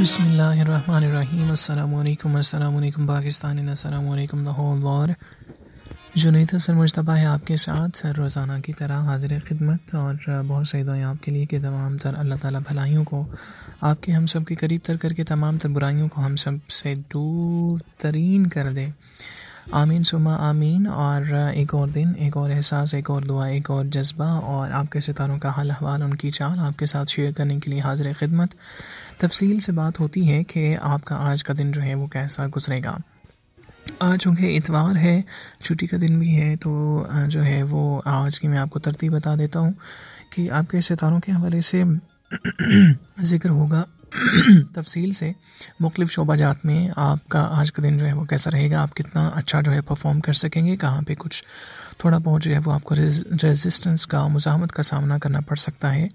बसमीम् पाकिस्तान अल्लाम the whole war Junaid Hasan मुशतबा है आपके साथ रोज़ाना की तरह हाजिर खिदमत और बहुत सही दुआएं आपके लिए कि तमाम तर अल्लाह ताला भलाइयों को आपके हम सब के करीब तर करके तमाम तर बुराइयों को हम सब से दूर तरीन कर दे आमीन सुमा आमीन और एक और दिन एक और एहसास एक और दुआ एक और जज्बा और आपके सितारों का हाल हवाल उनकी चाल आपके साथ शेयर करने के लिए हाजिर खिदमत तफसील से बात होती है कि आपका आज का दिन जो है वो कैसा गुजरेगा आज चूँकि इतवार है छुट्टी का दिन भी है तो जो है वो आज की मैं आपको तरतीब बता देता हूँ कि आपके सितारों के हवाले से जिक्र होगा तफसील से मुख्तफ शोबा जात में आपका आज का दिन जो है वो कैसा रहेगा आप कितना अच्छा जो है परफॉर्म कर सकेंगे कहाँ पे कुछ थोड़ा बहुत जो है वो आपको रेजिस्टेंस का मुजामत का सामना करना पड़ सकता है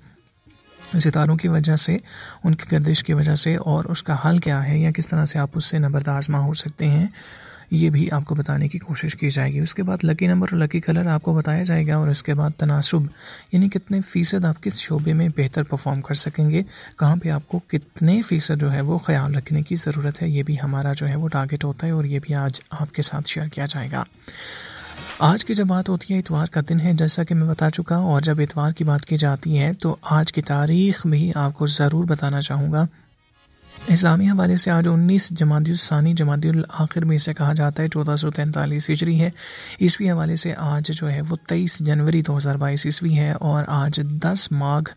सितारों की वजह से उनकी गर्दिश की वजह से और उसका हल क्या है या किस तरह से आप उससे नबरदाजमा हो सकते हैं ये भी आपको बताने की कोशिश की जाएगी उसके बाद लकी नंबर और लकी कलर आपको बताया जाएगा और उसके बाद तनासुब यानी कितने फ़ीसद आप किस शोबे में बेहतर परफॉर्म कर सकेंगे कहाँ पे आपको कितने फ़ीसद जो है वो ख्याल रखने की ज़रूरत है ये भी हमारा जो है वो टारगेट होता है और ये भी आज आपके साथ शेयर किया जाएगा आज की जब बात होती है इतवार का दिन है जैसा कि मैं बता चुका और जब इतवार की बात की जाती है तो आज की तारीख भी आपको ज़रूर बताना चाहूँगा इस्लामी हवाले से आज 19 जमादानी जमादुल आखिर में इसे कहा जाता है चौदह सौ तैंतालीस हिजरी है ईस्वी हवाले से आज जो है वो 23 जनवरी 2022 ईस्वी है और आज 10 माघ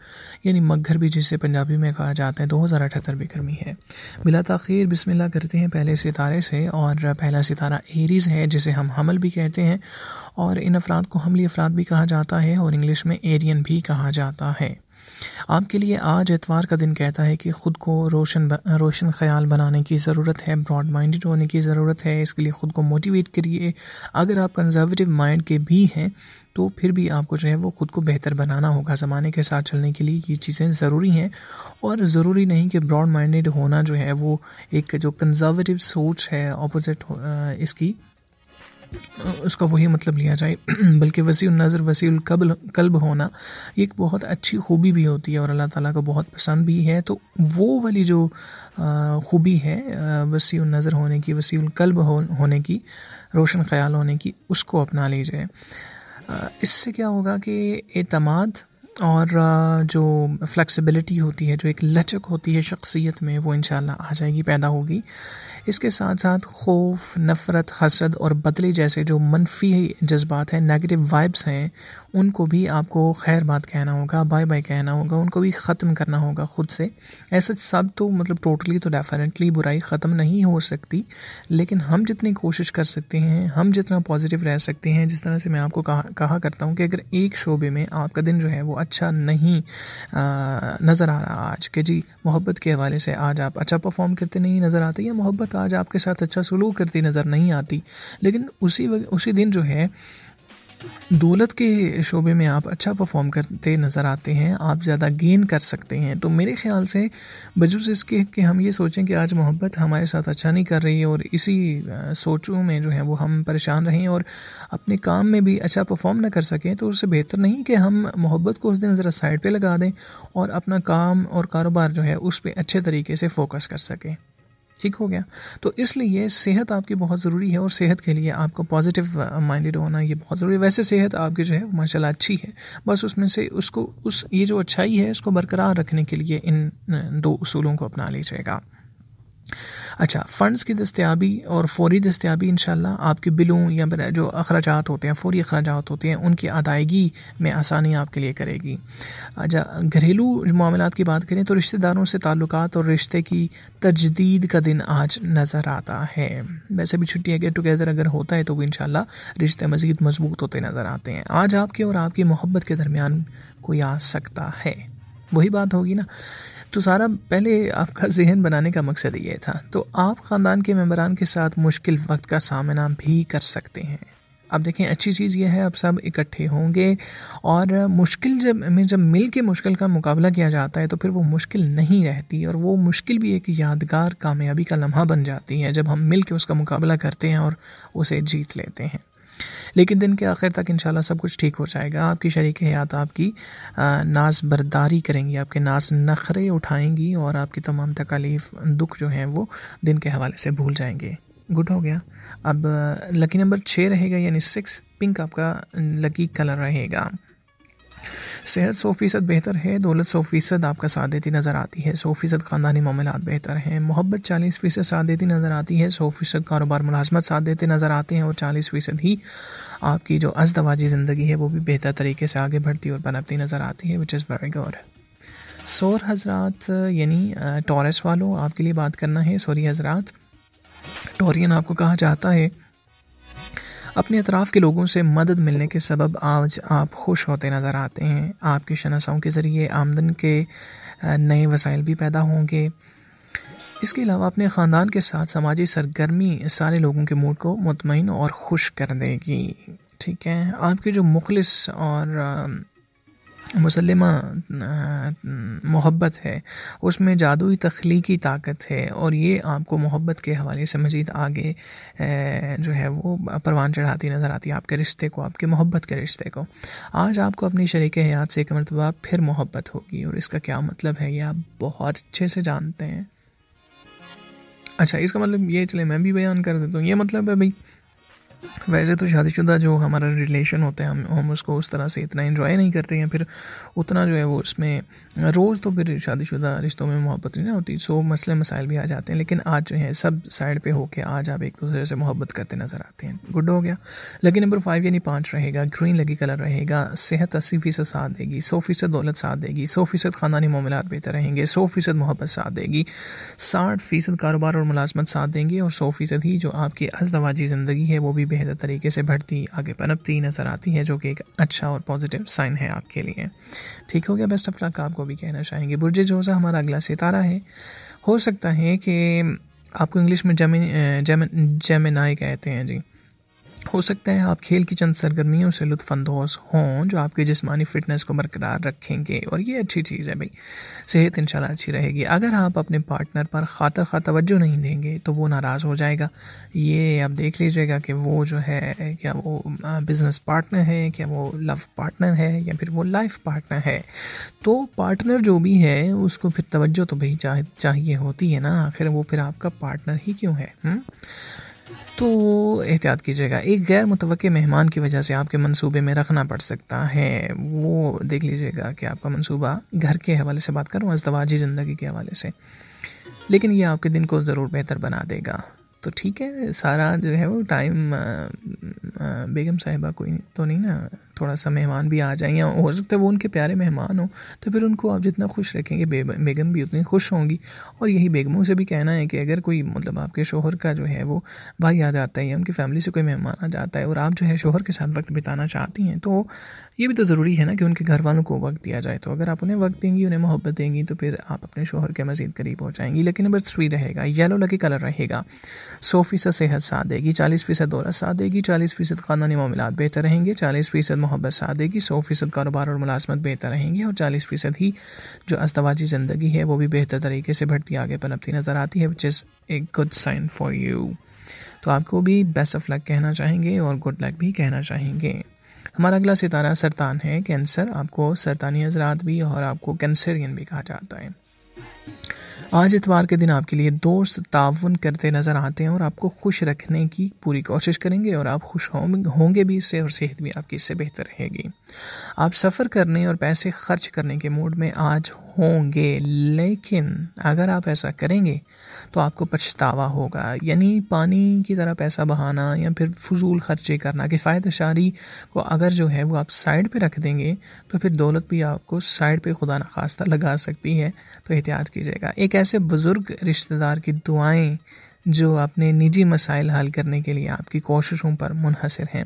यानी मगघर भी जिसे पंजाबी में कहा जाता है दो हज़ार अठहत्तर गर्मी है बिला तखिर बिस्मिल्ला करते हैं पहले सितारे से और पहला सितारा एरीज़ है जिसे हम हमल भी कहते हैं और इन अफराद को हमली अफराद भी कहा जाता है और इंग्लिश में एरियन भी कहा जाता है आपके लिए आज इतवार का दिन कहता है कि ख़ुद को रोशन रोशन ख्याल बनाने की ज़रूरत है ब्रॉड माइंडेड होने की ज़रूरत है इसके लिए ख़ुद को मोटिवेट करिए अगर आप कंजर्वेटिव माइंड के भी हैं तो फिर भी आपको जो है वो ख़ुद को बेहतर बनाना होगा ज़माने के साथ चलने के लिए ये चीज़ें ज़रूरी हैं और ज़रूरी नहीं कि ब्रॉड माइंडेड होना जो है वो एक जो कंजर्वेटिव सोच है अपोजिट इसकी उसका वही मतलब लिया जाए बल्कि वसी नज़र वसी कल्ब होना एक बहुत अच्छी खूबी भी होती है और अल्लाह ताला को बहुत पसंद भी है तो वो वाली जो खूबी है वसी नज़र होने की वसी कल्ब हो, होने की रोशन ख्याल होने की उसको अपना लीजिए इससे क्या होगा कि एतमाद और जो फ्लेक्सिबिलिटी होती है जो एक लचक होती है शख्सियत में वो इन आ जाएगी पैदा होगी इसके साथ साथ खौफ नफ़रत हसद और बदले जैसे जो मनफी जज्बात हैं नेगेटिव वाइब्स हैं उनको भी आपको खैर बात कहना होगा बाय बाय कहना होगा उनको भी ख़त्म करना होगा ख़ुद से ऐसे सब तो मतलब टोटली तो डेफिनेटली बुराई ख़त्म नहीं हो सकती लेकिन हम जितनी कोशिश कर सकते हैं हम जितना पॉजिटिव रह सकते हैं जिस तरह से मैं आपको कहा कहा करता हूँ कि अगर एक शोबे में आपका दिन जो है वो अच्छा नहीं नज़र आ रहा आज कि जी मोहब्बत के हवाले से आज आप अच्छा परफॉर्म करते नहीं नज़र आते या मोहब्बत आज आपके साथ अच्छा सलूक करती नज़र नहीं आती लेकिन उसी उसी दिन जो है दौलत के शोबे में आप अच्छा परफॉर्म करते नज़र आते हैं आप ज़्यादा गेन कर सकते हैं तो मेरे ख्याल से बजूस इसके कि हम ये सोचें कि आज मोहब्बत हमारे साथ अच्छा नहीं कर रही है और इसी सोचों में जो है वो हम परेशान रहें और अपने काम में भी अच्छा परफॉर्म ना कर सकें तो उससे बेहतर नहीं कि हम मोहब्बत को उस दिन ज़रा साइड पर लगा दें और अपना काम और कारोबार जो है उस पर अच्छे तरीके से फोकस कर सकें ठीक हो गया तो इसलिए सेहत आपकी बहुत ज़रूरी है और सेहत के लिए आपको पॉजिटिव माइंडेड uh, होना ये बहुत ज़रूरी है वैसे सेहत आपकी जो है माशा अच्छी है बस उसमें से उसको उस ये जो अच्छाई है इसको बरकरार रखने के लिए इन uh, दो उसूलों को अपना लीजिएगा अच्छा फ़ंड्स की दस्तियाबी और फौरी दस्तियाबी इन आपके बिलों या फिर जो अखराज होते हैं फौरी अखराज होते हैं उनकी अदायगी में आसानी आपके लिए करेगी अच्छा घरेलू मामला की बात करें तो रिश्तेदारों से ताल्लुक और रिश्ते की तजदीद का दिन आज नज़र आता है वैसे भी छुट्टियाँ गेट टुगेदर अगर होता है तो वो इन रिश्ते मज़ीद मजबूत होते नज़र आते हैं आज आपके और आपकी मोहब्बत के दरमियान कोई आ सकता है वही बात होगी ना तो सारा पहले आपका जहन बनाने का मकसद ये था तो आप ख़ानदान के मेम्बरान के साथ मुश्किल वक्त का सामना भी कर सकते हैं अब देखें अच्छी चीज़ यह है अब सब इकट्ठे होंगे और मुश्किल जब में जब मिल के मुश्किल का मुकाबला किया जाता है तो फिर वो मुश्किल नहीं रहती और वो मुश्किल भी एक यादगार कामयाबी का लम्हा बन जाती है जब हम मिल के उसका मुकाबला करते हैं और उसे जीत लेते हैं लेकिन दिन के आखिर तक इन सब कुछ ठीक हो जाएगा आपकी शरीक हयात आपकी नाज बरदारी करेंगी आपके नाज नखरे उठाएंगी और आपकी तमाम तकालीफ दुख जो हैं वो दिन के हवाले से भूल जाएंगे गुड हो गया अब लकी नंबर छः रहेगा यानी सिक्स पिंक आपका लकी कलर रहेगा सेहत सौ फ़ीसद बेहतर है दौलत सौ फ़ीसद आपका साथ देती नज़र आती है सौ फ़ीसद ख़ानदानी मामला बेहतर हैं मोहब्बत चालीस फ़ीसद साथ देती नज़र आती है सौ फ़ीसद कारोबार मुलाजमत साथ देते नज़र आते हैं और चालीस फ़ीसद ही आपकी जो अजदवाजी ज़िंदगी है वो भी बेहतर तरीके से आगे बढ़ती और बनपती नज़र आती है विच इज़ वेरी गुड सोर हजरात यानी टॉरस वालों आपके लिए बात करना है सोरी हजरात टोरियन आपको कहा जाता है अपने अतराफ़ के लोगों से मदद मिलने के सबब आज आप खुश होते नज़र आते हैं आपकी शनासाओं के ज़रिए आमदन के नए वसाइल भी पैदा होंगे इसके अलावा अपने ख़ानदान के साथ समाजी सरगर्मी सारे लोगों के मूड को मतमिन और खुश कर देगी ठीक है आपके जो मुखलिस और मुसलमा मोहब्बत है उसमें जादुई तख्लीकी ताकत है और ये आपको मोहब्बत के हवाले से मज़ीद आगे जो है वो परवान चढ़ाती नज़र आती है आपके रिश्ते को आपके मोहब्बत के रिश्ते को आज आपको अपनी शरीक हयात से एक मरतबा फिर मोहब्बत होगी और इसका क्या मतलब है ये आप बहुत अच्छे से जानते हैं अच्छा इसका मतलब ये चले मैं भी बयान कर देता हूँ ये मतलब है भाई वैसे तो शादीशुदा जो हमारा रिलेशन होता है हम हम उसको उस तरह से इतना इन्जॉय नहीं करते हैं फिर उतना जो है वो उसमें रोज़ तो फिर शादीशुदा रिश्तों में मोहब्बत नहीं ना होती सो मसले मसाइल भी आ जाते हैं लेकिन आज जो है सब साइड पे होके आज आप एक दूसरे से मोहब्बत करते नज़र आते हैं गुड हो गया लकी नंबर फाइव यानी पाँच रहेगा ग्रीन लकी कलर रहेगा सेहत अस्सी फ़ीसद साथ देगी सौ फ़ीसद दौलत साथ देगी सौ फ़ीसद ख़ानदानी मामला बेहतर रहेंगे सौ फ़ीसद मोहब्बत साथ देगी साठ फ़ीसद कारोबार और मुलाजमत साथ देंगे और सौ फ़ीसद ही जो आपकी अजदवाजी ज़िंदगी है वो भी बेहतर तरीके से बढ़ती आगे पनपती नज़र आती है जो कि एक अच्छा और पॉजिटिव साइन है आपके लिए ठीक हो गया बेस्ट ऑफ लक आपको भी कहना चाहेंगे बुरजे जोजा हमारा अगला सितारा है हो सकता है कि आपको इंग्लिश में जेमिन जेमिनाई कहते हैं जी हो सकता है आप खेल की चंद सरगर्मियों से लुत्फानंदोज हों जो आपके जिसमानी फिटनेस को बरकरार रखेंगे और ये अच्छी चीज़ है भाई सेहत इंशाल्लाह अच्छी रहेगी अगर आप अपने पार्टनर पर खातर खा तवज्जो नहीं देंगे तो वो नाराज़ हो जाएगा ये आप देख लीजिएगा कि वो जो है क्या वो बिज़नेस पार्टनर है क्या वो लव पार्टनर है या फिर वो लाइफ पार्टनर है तो पार्टनर जो भी है उसको फिर तोज्जो तो भाई चाहिए होती है ना आखिर वो फिर आपका पार्टनर ही क्यों है हु? हम्म? तो एहतियात कीजिएगा एक गैर मुतव मेहमान की वजह से आपके मंसूबे में रखना पड़ सकता है वो देख लीजिएगा कि आपका मंसूबा घर के हवाले से बात करूँ अजतवाजी ज़िंदगी के हवाले से लेकिन ये आपके दिन को ज़रूर बेहतर बना देगा तो ठीक है सारा जो है वो टाइम बेगम साहिबा कोई तो नहीं ना थोड़ा सा मेहमान भी आ जाए या हो सकता है वो उनके प्यारे मेहमान हो तो फिर उनको आप जितना खुश रखेंगे बेगम भी उतनी खुश होंगी और यही बेगमों से भी कहना है कि अगर कोई मतलब आपके शोहर का जो है वो भाई आ जाता है या उनकी फैमिली से कोई मेहमान आ जाता है और आप जो है शोहर के साथ वक्त बिताना चाहती हैं तो ये भी तो ज़रूरी है ना कि उनके घर वालों को वक्त दिया जाए तो अगर आप उन्हें वक्त देंगी उन्हें मोहब्बत देंगी तो फिर आप अपने शोहर के मज़ीद करीब हो जाएंगी लेकिन नंबर थ्री रहेगा येलो लकी कलर रहेगा सौ फीसद सेहत साथ देगी चालीस फीसद दौरा साथ देगी चालीस फीसद खानदानी मामला बेहतर रहेंगे चालीस फीसद मोहब्बत सादे सौ फीसद कारोबार और मुलाजमत बेहतर रहेंगी और चालीस फीसद ही जो अस्तवाजी ज़िंदगी है वो भी बेहतर तरीके से बढ़ती आगे पनपती नज़र आती है which is a good sign for you तो आपको भी बेस्ट ऑफ लक कहना चाहेंगे और गुड लक भी कहना चाहेंगे हमारा अगला सितारा सरतान है कैंसर आपको सरतानी हजरात भी और आपको कैंसरियन भी कहा जाता है आज इतवार के दिन आपके लिए दोस्त ताउन करते नज़र आते हैं और आपको खुश रखने की पूरी कोशिश करेंगे और आप खुश होंगे भी इससे और सेहत भी आपकी इससे बेहतर रहेगी आप सफ़र करने और पैसे खर्च करने के मूड में आज होंगे लेकिन अगर आप ऐसा करेंगे तो आपको पछतावा होगा यानी पानी की तरह पैसा बहाना या फिर फजूल खर्चे करना किफ़ायतशारी को अगर जो है वो आप साइड पे रख देंगे तो फिर दौलत भी आपको साइड पे खुदा नखास्ता लगा सकती है तो एहतियात कीजिएगा एक ऐसे बुज़ुर्ग रिश्तेदार की दुआएं जो अपने निजी मसाइल हल करने के लिए आपकी कोशिशों पर मुनहसर हैं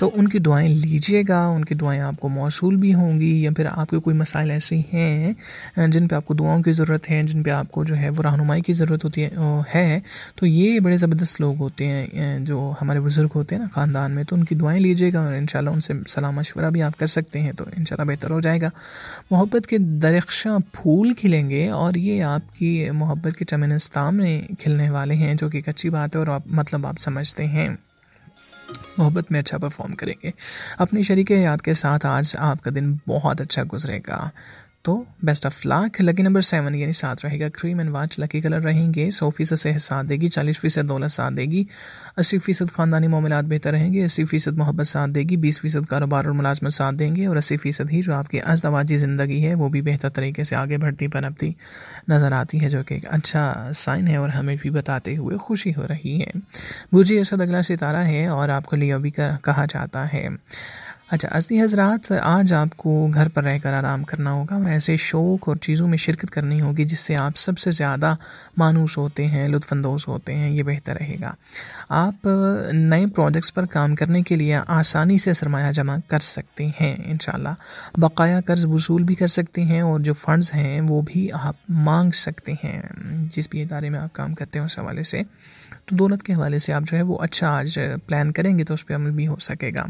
तो उनकी दुआएं लीजिएगा उनकी दुआएं आपको मौसू भी होंगी या फिर आपके कोई मसाइल ऐसे हैं जिन पर आपको दुआओं की ज़रूरत है जिन पर आपको जो है वो रहनुमाई की ज़रूरत होती है है तो ये बड़े ज़बरदस्त लोग होते हैं जो हमारे बुज़ुर्ग होते हैं ना ख़ानदान में तो उनकी दुआएँ लीजिएगा और इन उनसे सलाह मशवरा भी आप कर सकते हैं तो इन बेहतर हो जाएगा मोहब्बत के दरख्शा फूल खिलेंगे और ये आपकी मोहब्बत के चमनस्ताम में खिलने वाले हैं जो कि एक अच्छी बात है और आप मतलब आप समझते हैं मोहब्बत में अच्छा परफॉर्म करेंगे अपनी शरीक याद के साथ आज आपका दिन बहुत अच्छा गुजरेगा तो best of luck lucky number seven यानी सात रहेगा cream and watch lucky colour रहेंगे सौ फीसद सेहत साथ देगी चालीस फीसद दौलत साथ देगी अस्सी फीसद खानदानी मामलात बेहतर रहेंगे अस्सी फीसद मोहब्बत साथ देगी बीस फीसद कारोबार और मुलाजमत साथ देंगे और अस्सी फीसद ही जो आपकी अजदवाजी ज़िंदगी है वो भी बेहतर तरीके से आगे बढ़ती पनपती नज़र आती है जो कि एक अच्छा साइन है और हमें भी बताते हुए खुशी हो रही है बुर्जी असद अगला सितारा है और आपको लियो भी कहा जाता है अच्छा असली हजरात आज आपको घर पर रहकर आराम करना होगा और ऐसे शौक़ और चीज़ों में शिरकत करनी होगी जिससे आप सबसे ज़्यादा मानूस होते हैं लुफानंदोज़ होते हैं ये बेहतर रहेगा आप नए प्रोजेक्ट्स पर काम करने के लिए आसानी से सरमाया जमा कर सकते हैं इन बकाया कर्ज वसूल भी कर सकते हैं और जो फ़ंड्स हैं वो भी आप मांग सकते हैं जिस भी इदारे में आप काम करते हैं उस हवाले से तो दौलत के हवाले से आप जो है वो अच्छा आज प्लान करेंगे तो उस पर अमल भी हो सकेगा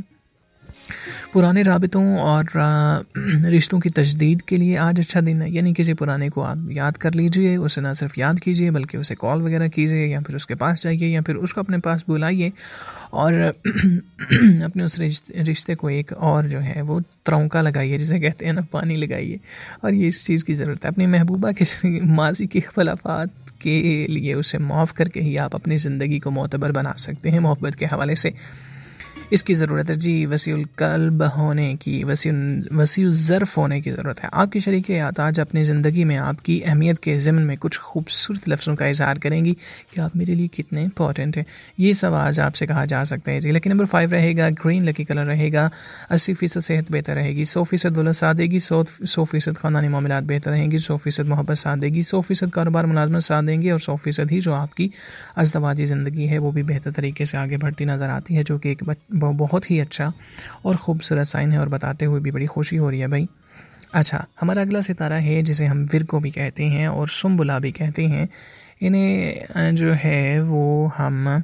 पुराने रबतों और रिश्तों की तजदीद के लिए आज अच्छा दिन है यानी किसी पुराने को आप याद कर लीजिए उसे ना सिर्फ याद कीजिए बल्कि उसे कॉल वगैरह कीजिए या फिर उसके पास जाइए या फिर उसको अपने पास बुलाइए और अपने उस रिश्ते को एक और जो है वो त्रौका लगाइए जिसे कहते हैं ना पानी लगाइए और ये इस चीज़ की ज़रूरत है अपनी महबूबा के माजी के अख्तलाफात के लिए उसे माफ़ करके ही आप अपनी ज़िंदगी को मोतबर बना सकते हैं मोहब्बत के हवाले से इसकी ज़रूरत है जी वसी कल्ब होने की वसी वसी ज़र्फ़ होने की ज़रूरत है आपकी शरीक यात आज अपनी ज़िंदगी में आपकी अहमियत के ज़िमन में कुछ खूबसूरत लफ्ज़ों का इजहार करेंगी कि आप मेरे लिए कितने इंपॉर्टेंट हैं ये सब आज आपसे कहा जा सकता है जी लेकिन नंबर फाइव रहेगा ग्रीन लकी कलर रहेगा अस्सी फ़ीसद सेहत बेहतर रहेगी सौ फ़ीसद दौलत साथ देगी सौ सौ फ़ीसद खानदानी मामला बेहतर रहेंगी सौ फ़ीसद मोहब्बत साथ देगी सौ फ़ीसद कारोबार मुलाजमत साथ देंगे और सौ फ़ीसद ही जो आपकी अजतवाजी ज़िंदगी है वो भी बेहतर तरीके से आगे बढ़ती नज़र आती है जो कि एक बहुत ही अच्छा और ख़ूबसूरत साइन है और बताते हुए भी बड़ी खुशी हो रही है भाई अच्छा हमारा अगला सितारा है जिसे हम विरको भी कहते हैं और सुम्बुला भी कहते हैं इन्हें जो है वो हम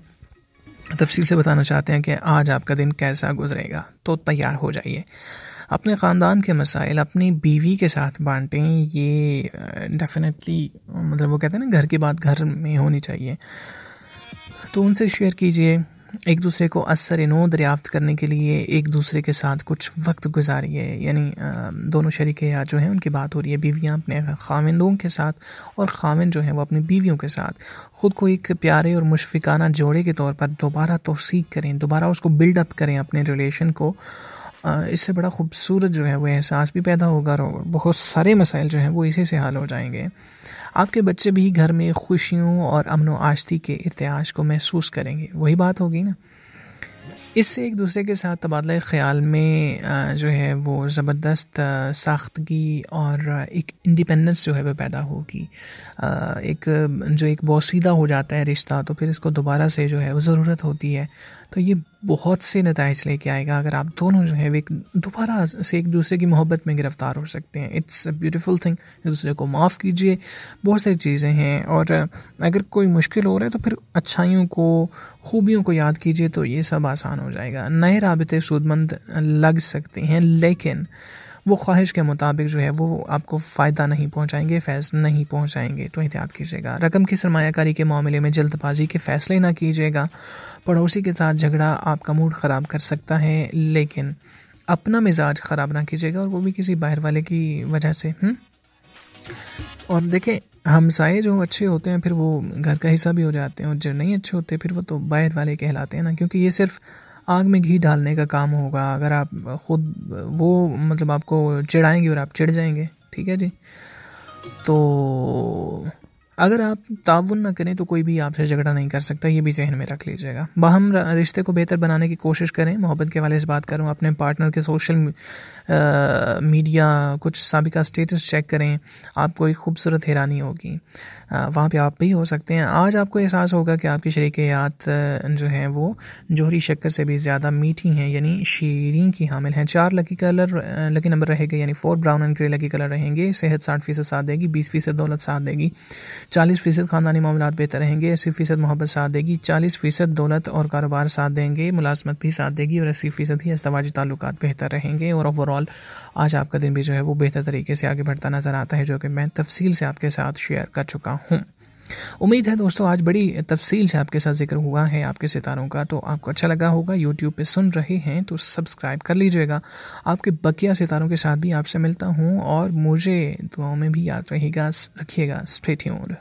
तफसील से बताना चाहते हैं कि आज आपका दिन कैसा गुजरेगा तो तैयार हो जाइए अपने ख़ानदान के मसाइल अपनी बीवी के साथ बांटें ये डेफिनेटली मतलब वो कहते हैं ना घर की बात घर में होनी चाहिए तो उनसे शेयर कीजिए एक दूसरे को असर नो दरियाफ्त करने के लिए एक दूसरे के साथ कुछ वक्त गुजारिए यानी दोनों शरीक या जो है उनकी बात हो रही है बीवियाँ अपने खाविंदों के साथ और खाविन जो हैं वो अपनी बीवियों के साथ ख़ुद को एक प्यारे और मुशफिकाना जोड़े के तौर पर दोबारा तोसीक करें दोबारा उसको बिल्डअप करें अपने रिलेशन को इससे बड़ा खूबसूरत जो है वो एहसास भी पैदा होगा और बहुत सारे मसाइल जो हैं वो इसी से हल हो जाएंगे आपके बच्चे भी घर में खुशियों और अमन व आश्ती के इतिहास को महसूस करेंगे वही बात होगी ना इससे एक दूसरे के साथ तबादला ख्याल में जो है वो ज़बरदस्त साख्तगी और एक इंडिपेंडेंस जो है वह पैदा होगी एक जो एक बोसीदा हो जाता है रिश्ता तो फिर इसको दोबारा से जो है वो ज़रूरत होती है तो ये बहुत से नतज लेके आएगा अगर आप दोनों जो है वे दोबारा से एक दूसरे की मोहब्बत में गिरफ्तार हो सकते हैं इट्स अ ब्यूटीफुल थिंग एक दूसरे को माफ़ कीजिए बहुत सारी चीज़ें हैं और अगर कोई मुश्किल हो रहा है तो फिर अच्छाइयों को खूबियों को याद कीजिए तो ये सब आसान हो जाएगा नए रबते सूदमंद लग सकते हैं लेकिन वो ख्वाहिश के मुताबिक जो है वो आपको फ़ायदा नहीं पहुँचाएंगे फैस नहीं पहुँचाएंगे तो एहतियात कीजिएगा रकम की सरमाकारी के मामले में जल्दबाजी के फ़ैसले ना कीजिएगा पड़ोसी के साथ झगड़ा आपका मूड ख़राब कर सकता है लेकिन अपना मिजाज ख़राब ना कीजिएगा और वो भी किसी बाहर वाले की वजह से हुँ? हम्म? और देखें हमसाए जो अच्छे होते हैं फिर वो घर का हिस्सा भी हो जाते हैं और जो नहीं अच्छे होते फिर वो तो बाहर वाले कहलाते हैं ना क्योंकि ये सिर्फ आग में घी डालने का काम होगा अगर आप खुद वो मतलब आपको चिढ़ाएंगे और आप चिढ़ जाएंगे ठीक है जी तो अगर आप ताउन ना करें तो कोई भी आपसे झगड़ा नहीं कर सकता ये भी जहन में रख लीजिएगा बाहम रिश्ते को बेहतर बनाने की कोशिश करें मोहब्बत के वाले से बात करूँ अपने पार्टनर के सोशल मीडिया कुछ सबका स्टेटस चेक करें आपको एक खूबसूरत हैरानी होगी वहाँ पे आप भी हो सकते हैं आज आपको एहसास होगा कि आपकी शरीक जो हैं वो जोहरी शक्कर से भी ज़्यादा मीठी हैं यानी शीरी की हामिल हैं चार लकी कलर लकी नंबर रहेगा यानी four brown and grey lucky colour रहेंगे सेहत साठ फ़ीसद साथ देगी बीस फ़ीसद दौलत साथ देगी चालीस फीसद खानदानी मामला बेहतर रहेंगे अस्सी फीसद मोहब्बत साथ देगी चालीस फीसद दौलत और कारोबार साथ देंगे मुलाजमत भी साथ देगी और अस्सी फीसद ही अस्तवाजी ताल्लुक बेहतर रहेंगे और ओवरऑल आज आपका दिन भी जो है वो बेहतर तरीके से आगे बढ़ता नज़र आता है जो कि मैं तफसील से आपके साथ शेयर कर चुका हूँ उम्मीद है दोस्तों आज बड़ी तफसील से आपके साथ जिक्र हुआ है आपके सितारों का तो आपको अच्छा लगा होगा यूट्यूब पे सुन रहे हैं तो सब्सक्राइब कर लीजिएगा आपके बकिया सितारों के साथ भी आपसे मिलता हूँ और मुझे दुआओं में भी याद रहेगा रखिएगा स्ट्रेट